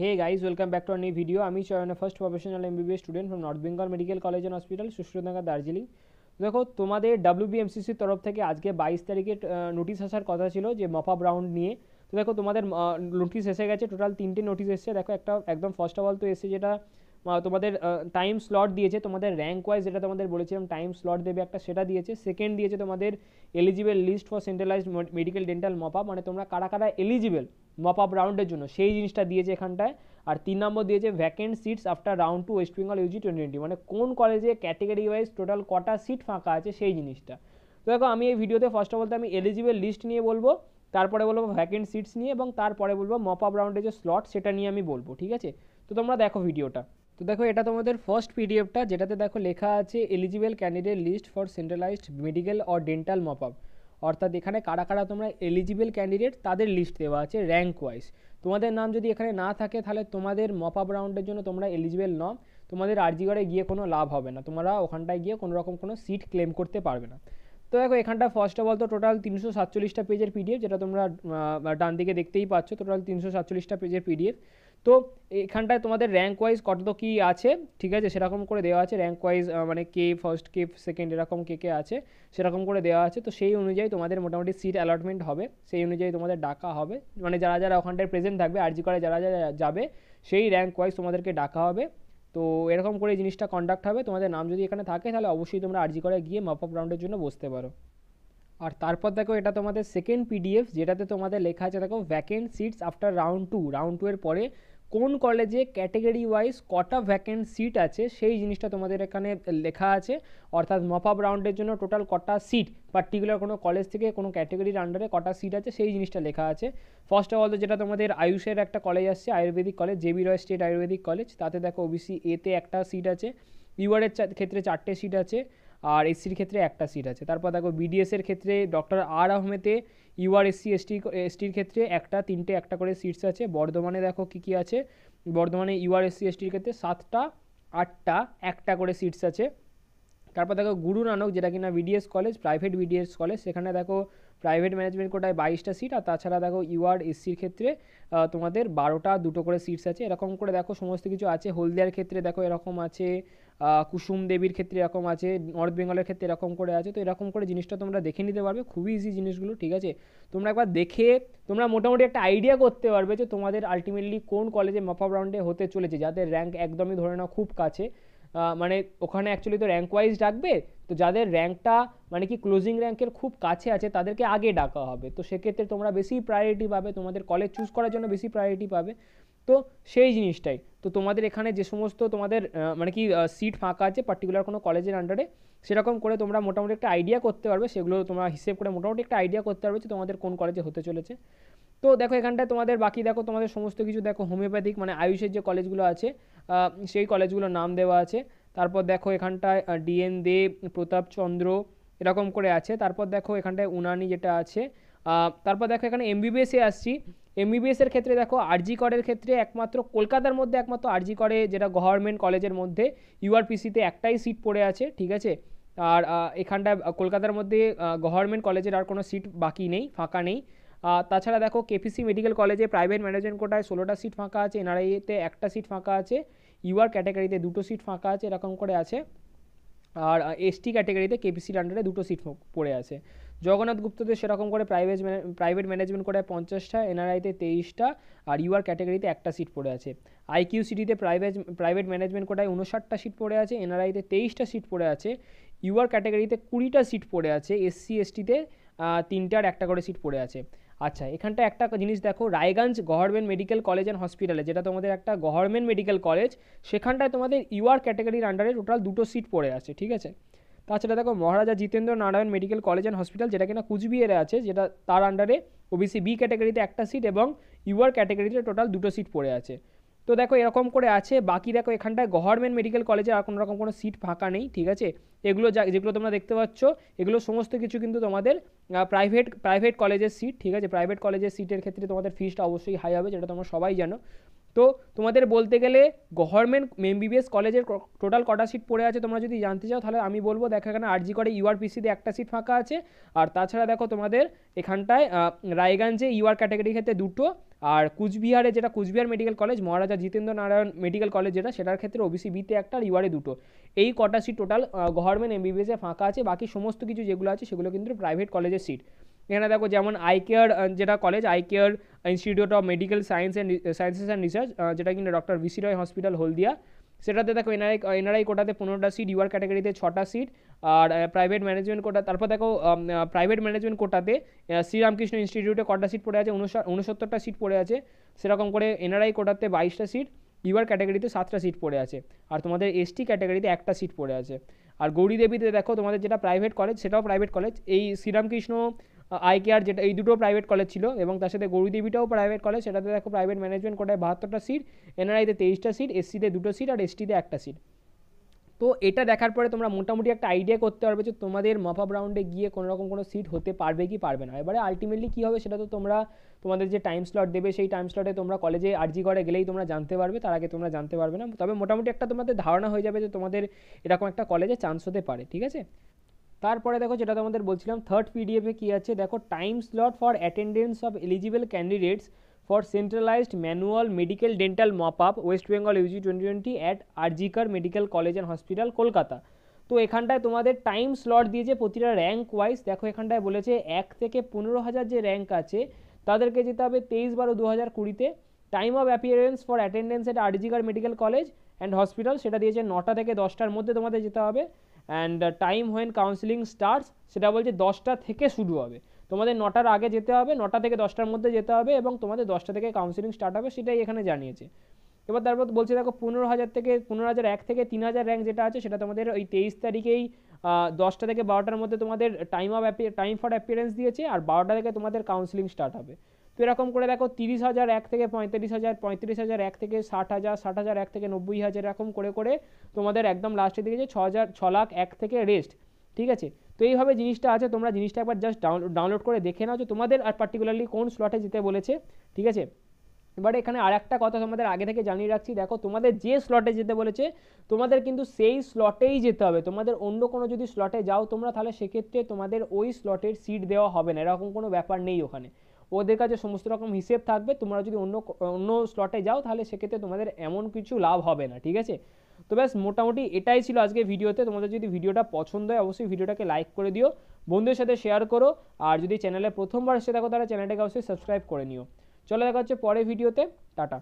hey guys welcome back to our new video আমি Chayan first professional MBBS student from north Bengal medical college and hospital Sushrutanagar Darjeeling দেখো তোমাদের ডাব্লিউবিএমসিসির তরফ থেকে আজকে বাইশ তারিখে নোটিশ আসার কথা ছিল যে মফা ব্রাউন্ড নিয়ে তো দেখো তোমাদের নোটিশ এসে গেছে টোটাল তিনটে নোটিশ এসছে দেখো একটা একদম ফার্স্ট অফ অল তো এসে যেটা তোমাদের টাইম স্লট দিয়েছে তোমাদের র্যাঙ্ক ওয়াইজ যেটা তোমাদের বলেছিলাম টাইম স্লট দেবে একটা সেটা দিয়েছে সেকেন্ড দিয়েছে তোমাদের eligible list for centralised medical dental mop up মানে তোমরা কারা কারা এলিজিবল মপ আপ রাউন্ডের জন্য সেই জিনিসটা দিয়েছে এখানটায় আর তিন নম্বর দিয়েছে vacant seats after round two west Bengal UG twenty মানে কোন কলেজে ক্যাটেগরি ওয়াইজ টোটাল কটা সিট ফাঁকা আছে সেই জিনিসটা তো দেখো আমি এই ভিডিওতে ফার্স্ট অফ অল তো আমি এলিজিবল লিস্ট নিয়ে বলবো তারপরে বলবো ভ্যাকেন্ট সিটস নিয়ে এবং তারপরে বলবো মপ আপ রাউন্ডে যে স্লট সেটা নিয়ে আমি বলবো ঠিক আছে তো তোমরা দেখো ভিডিওটা তো দেখো এটা তোমাদের ফার্স্ট পিডিএফটা যেটাতে দেখো লেখা আছে eligible candidate list for centralised medical or dental mop up অর্থাৎ এখানে কারা কারা তোমরা এলিজিবল ক্যান্ডিডেট তাদের লিস্ট দেওয়া আছে র্যাঙ্ক ওয়াইজ তোমাদের নাম যদি এখানে না থাকে তাহলে তোমাদের মপ আপ রাউন্ডের জন্য তোমরা এলিজিবল ন তোমাদের আরজিগড়ে গিয়ে কোনো লাভ হবে না তোমরা ওখানটায় গিয়ে কোনো রকম কোনো সিট ক্লেম করতে পারবে না তো দেখো এখানটা ফার্স্ট অফ অল তো টোটাল তিনশো সাতচল্লিশটা পেজের পিডিএফ যেটা তোমরা ডান দিকে দেখতেই পাচ্ছ টোটাল তিনশো সাতচল্লিশটা পেজের পিডিএফ তো এখানটায় তোমাদের র্যাঙ্ক ওয়াইজ কত তো কী আছে ঠিক আছে সেরকম করে দেওয়া আছে র্যাঙ্ক ওয়াইজ মানে কে ফার্স্ট কে সেকেন্ড এরকম কে কে আছে সেরকম করে দেওয়া আছে তো সেই অনুযায়ী তোমাদের মোটামুটি সিট অ্যালটমেন্ট হবে সেই অনুযায়ী তোমাদের ডাকা হবে মানে যারা যারা ওখানটায় প্রেজেন্ট থাকবে আর জি করে যারা যারা যাবে সেই র্যাঙ্ক ওয়াইজ তোমাদেরকে ডাকা হবে তো এরকম করে জিনিসটা কন্ডাক্ট হবে তোমাদের নাম যদি এখানে থাকে তাহলে অবশ্যই তোমরা আরজি করে গিয়ে মাপ আপ রাউন্ডের জন্য বসতে পারো আর তারপর দেখো এটা তোমাদের সেকেন্ড পিডিএফ যেটাতে তোমাদের লেখা আছে দেখো vacant seats after round two round two এর পরে কোন কলেজে ক্যাটেগরি ওয়াইজ কটা ভ্যাকেন্ট সিট আছে সেই জিনিসটা তোমাদের এখানে লেখা আছে অর্থাৎ মপ আপ রাউন্ডের জন্য টোটাল কটা সিট পার্টিকুলার কোনো কলেজ থেকে কোনো ক্যাটেগরির আন্ডারে কটা সিট আছে সেই জিনিসটা লেখা আছে ফার্স্ট অফ অল তো যেটা তোমাদের আয়ুষের একটা কলেজ আসছে Ayurvedic college JB Roy state Ayurvedic college তাতে দেখো ওবিসি এতে একটা সিট আছে ইউআরের ক্ষেত্রে চারটে সিট আছে আর এসসির ক্ষেত্রে একটা সিট আছে তারপর দেখো বিডিএসের ক্ষেত্রে ডক্টর আর আহমেদে ইউআর এসসি এসটি এসটির ক্ষেত্রে একটা তিনটে একটা করে সিটস আছে বর্ধমানে দেখো কী কী আছে বর্ধমানে ইউআর এসসি এসটির ক্ষেত্রে সাতটা আটটা একটা করে সিটস আছে তারপর দেখো গুরু নানক যেটা কিনা BDS college private BDS college সেখানে দেখো প্রাইভেট ম্যানেজমেন্ট কোটায় বাইশটা সিট আর তাছাড়া দেখো ইউআর এসসির ক্ষেত্রে তোমাদের বারোটা দুটো করে সিটস আছে এরকম করে দেখো সমস্ত কিছু আছে হলদিয়ার ক্ষেত্রে দেখো এরকম আছে কুসুম দেবীর ক্ষেত্রে এরকম আছে নর্থ বেঙ্গলের ক্ষেত্রে এরকম করে আছে তো এরকম করে জিনিসটা তোমরা দেখে নিতে পারবে খুবই ইজি জিনিসগুলো ঠিক আছে তোমরা একবার দেখে তোমরা মোটামুটি একটা আইডিয়া করতে পারবে যে তোমাদের আলটিমেটলি কোন কলেজে মাফা রাউন্ডে হতে চলেছে যাদের র্যাঙ্ক একদমই ধরে নাও খুব কাছে মানে ওখানে অ্যাকচুয়ালি তো র্যাঙ্ক ওয়াইজ ডাকবে তো যাদের র্যাঙ্কটা মানে কি ক্লোজিং র্যাঙ্কের খুব কাছে আছে তাদেরকে আগে ডাকা হবে তো সেক্ষেত্রে তোমরা বেশি প্রায়োরিটি পাবে তোমাদের কলেজ চুজ করার জন্য বেশি প্রায়োরিটি পাবে তো সেই জিনিসটাই তো তোমাদের এখানে যে সমস্ত তোমাদের মানে কি সিট ফাঁকা আছে পার্টিকুলার কোনো কলেজের আন্ডারে সেরকম করে তোমরা মোটামুটি একটা আইডিয়া করতে পারবে সেগুলো তোমরা হিসেব করে মোটামুটি একটা আইডিয়া করতে পারবে যে তোমাদের কোন কলেজে হতে চলেছে তো দেখো এখানটায় তোমাদের বাকি দেখো তোমাদের সমস্ত কিছু দেখো হোমিওপ্যাথিক মানে আয়ুষের যে কলেজগুলো আছে সেই কলেজগুলোর নাম দেওয়া আছে তারপর দেখো এখানটায় ডিএন দে প্রতাপ চন্দ্র এরকম করে আছে তারপর দেখো এখানটায় উনানি যেটা আছে তারপর দেখো এখানে এমবিবিএসে আসছি এমবিবিএসের ক্ষেত্রে দেখো আরজি করের ক্ষেত্রে একমাত্র কলকাতার মধ্যে একমাত্র আরজি করে যেটা গভর্নমেন্ট কলেজের মধ্যে ইউআরপিসিতে একটাই সিট পড়ে আছে ঠিক আছে আর এখানটা কলকাতার মধ্যে গভর্নমেন্ট কলেজের আর কোনো সিট বাকি নেই ফাঁকা নেই তাছাড়া দেখো কেপিসি মেডিকেল কলেজে প্রাইভেট ম্যানেজমেন্ট কোটায় ষোলোটা সিট ফাঁকা আছে এনআরআইতে একটা সিট ফাঁকা আছে ইউআর ক্যাটাগরিতে দুটো সিট ফাঁকা আছে এরকম করে আছে আর এসটি ক্যাটাগরিতে কেপিসির আন্ডারে দুটো সিট পড়ে আছে জগন্নাথ গুপ্তদের সেরকম করে প্রাইভেট প্রাইভেট ম্যানেজমেন্ট করে পঞ্চাশটা এনআরআইতে তেইশটা আর ইউআর ক্যাটাগরিতে একটা সিট পড়ে আছে আইকিউ সিটিতে প্রাইভেট প্রাইভেট ম্যানেজমেন্ট কোটায় উনষাটটা সিট পড়ে আছে এনআরআইতে তেইশটা সিট পড়ে আছে ইউআর ক্যাটাগরিতে কুড়িটা সিট পড়ে আছে এসসি এসটিতে তিনটার একটা করে সিট পড়ে আছে আচ্ছা এখানটা একটা জিনিস দেখো Raiganj government medical college and হসপিটালে যেটা তোমাদের একটা গভর্নমেন্ট মেডিকেল কলেজ সেখানটায় তোমাদের ইউআর ক্যাটাগরির আন্ডারে টোটাল দুটো সিট পড়ে আছে ঠিক আছে তাছাড়া দেখো Maharaja Jitendra Narayan medical college and hospital যেটা কিনা কুচবিহারে আছে যেটা তার আন্ডারে ওবিসি বি ক্যাটাগরিতে একটা সিট এবং ইউআর ক্যাটাগরিতে টোটাল দুটো সিট পড়ে আছে তো দেখো এরকম করে আছে বাকি দেখো এখানটায় গভর্নমেন্ট মেডিকেল কলেজে আর কোনো রকম কোনো সিট ফাঁকা নেই ঠিক আছে এগুলো যা যেগুলো তোমরা দেখতে পাচ্ছ এগুলো সমস্ত কিছু কিন্তু তোমাদের প্রাইভেট প্রাইভেট কলেজের সিট ঠিক আছে প্রাইভেট কলেজের সিটের ক্ষেত্রে তোমাদের ফিসটা অবশ্যই হাই হবে যেটা তোমরা সবাই জানো তো তোমাদের বলতে গেলে গভর্নমেন্ট এমবিবিএস কলেজের টোটাল কটা সিট পড়ে আছে তোমরা যদি জানতে চাও তাহলে আমি বলবো দেখো এখানে আর জি করে ইউআরপিসিতে একটা সিট ফাঁকা আছে আর তাছাড়া দেখো তোমাদের এখানটায় রায়গঞ্জে ইউআর ক্যাটাগরির ক্ষেত্রে দুটো আর কুচবিহারে যেটা Coochbehar medical college Maharaja Jitendra Narayan medical college যেটা সেটার ক্ষেত্রে ওবিসি বিতে একটা আর ইউআরে দুটো এই কটা সিট টোটাল গভর্নমেন্ট বিবিএসে ফাঁকা আছে বাকি সমস্ত কিছু যেগুলো আছে সেগুলো কিন্তু প্রাইভেট কলেজের সিট এখানে দেখো যেমন আই কেয়ার যেটা college ICARE institute of medical science and sciences and research যেটা কিনা doctor BC Roy hospital Haldia সেটাতে দেখো এনআরআই এনআরআই কোটাতে পনেরোটা সিট ইউআর ক্যাটাগরিতে ছটা সিট আর প্রাইভেট ম্যানেজমেন্ট কোটা তারপর দেখো প্রাইভেট ম্যানেজমেন্ট কোটাতে শ্রীরামকৃষ্ণ ইনস্টিটিউটে কটা সিট পড়ে আছে উনসত্তরটা সিট পড়ে আছে সেরকম করে এনআরআই কোটাতে বাইশটা সিট ইউআর ক্যাটাগরিতে সাতটা সিট পড়ে আছে আর তোমাদের এসটি ক্যাটাগরিতে একটা সিট পড়ে আছে আর গৌরী দেবীতে দেখো তোমাদের যেটা প্রাইভেট কলেজ সেটাও প্রাইভেট কলেজ এই শ্রীরামকৃষ্ণ আই যেটা এই দুটো প্রাইভেট কলেজ ছিল এবং তার সাথে গরুদেবীটাও প্রাইভেট কলেজ সেটাতে দেখো প্রাইভেট ম্যানেজমেন্ট কোটায় বাহাত্তরটা সিট এনআরআইতে তেইশটা সিট এসসিতে দুটো সিট আর এসটিতে একটা সিট তো এটা দেখার পরে তোমরা মোটামুটি একটা আইডিয়া করতে পারবে যে তোমাদের মফা ব্রাউন্ডে গিয়ে কোনো রকম কোনো সিট হতে পারবে কি পারবে না এবারে আলটিমেটলি কী হবে সেটা তো তোমরা তোমাদের যে টাইম স্লট দেবে সেই টাইম স্লটে তোমরা কলেজে আরজি করে গেলেই তোমরা জানতে পারবে তার আগে তোমরা জানতে পারবে না তবে মোটামুটি একটা তোমাদের ধারণা হয়ে যাবে যে তোমাদের এরকম একটা কলেজে চান্স হতে পারে ঠিক আছে তারপরে দেখো যেটা তোমাদের বলছিলাম থার্ড পিডিএফে কী আছে দেখো time slot for attendance of eligible candidates for centralised manual medical dental mop up west Bengal UG twenty twenty at RG Kar medical college and hospital Kolkata তো এখানটায় তোমাদের টাইম স্লট দিয়েছে প্রতিটা র্যাঙ্ক ওয়াইজ দেখো এখানটায় বলেছে এক থেকে পনেরো হাজার যে র্যাঙ্ক আছে তাদেরকে যেতে হবে তেইশ বারো দু হাজার কুড়িতে time of appearance for attendance at RG Kar medical college and hospital সেটা দিয়েছে নটা থেকে দশটার মধ্যে তোমাদের যেতে হবে and time when counselling starts সেটা বলছে দশটা থেকে শুরু হবে তোমাদের নটার আগে যেতে হবে নটা থেকে দশটার মধ্যে যেতে হবে এবং তোমাদের দশটা থেকে কাউন্সিলিং স্টার্ট হবে সেটাই এখানে জানিয়েছে এবার তারপর বলছে দেখো পনেরো হাজার থেকে পনেরো হাজার এক থেকে তিন হাজার র্যাঙ্ক যেটা আছে সেটা তোমাদের ওই তেইশ তারিখেই দশটা থেকে বারোটার মধ্যে তোমাদের time of time for appearance দিয়েছে আর বারোটা থেকে তোমাদের কাউন্সিলিং স্টার্ট হবে তো এরকম করে দেখো তিরিশ হাজার এক থেকে পঁয়ত্রিশ হাজার পঁয়ত্রিশ হাজার এক থেকে ষাট হাজার ষাট হাজার এক থেকে নব্বই হাজার এরকম করে করে তোমাদের একদম লাস্টের দিকে যে ছ হাজার ছ লাখ এক থেকে রেস্ট ঠিক আছে তো এইভাবে জিনিসটা আছে তোমরা জিনিসটা একবার জাস্ট ডাউনলোড করে দেখে নাও যে তোমাদের আর পার্টিকুলারলি কোন স্লটে যেতে বলেছে ঠিক আছে এবার এখানে আর একটা কথা তোমাদের আগে থেকে জানিয়ে রাখছি দেখো তোমাদের যে স্লটে যেতে বলেছে তোমাদের কিন্তু সেই স্লটেই যেতে হবে তোমাদের অন্য কোনো যদি স্লটে যাও তোমরা তাহলে সেক্ষেত্রে তোমাদের ওই স্লটের সিট দেওয়া হবে না এরকম কোনো ব্যাপার নেই ওখানে ওদের কাছে সমস্ত রকম হিসেব থাকবে তোমরা যদি অন্য অন্য স্লটে যাও তাহলে সেক্ষেত্রে তোমাদের এমন কিছু লাভ হবে না ঠিক আছে তো ব্যাস মোটামুটি এটাই ছিল আজকে ভিডিওতে তোমাদের যদি ভিডিওটা পছন্দ হয় অবশ্যই ভিডিওটাকে লাইক করে দিও বন্ধুদের সাথে শেয়ার করো আর যদি চ্যানেলে প্রথমবার এসে থাকো তাহলে চ্যানেলটাকে অবশ্যই সাবস্ক্রাইব করে নিও চলে দেখা হচ্ছে পরে ভিডিওতে টাটা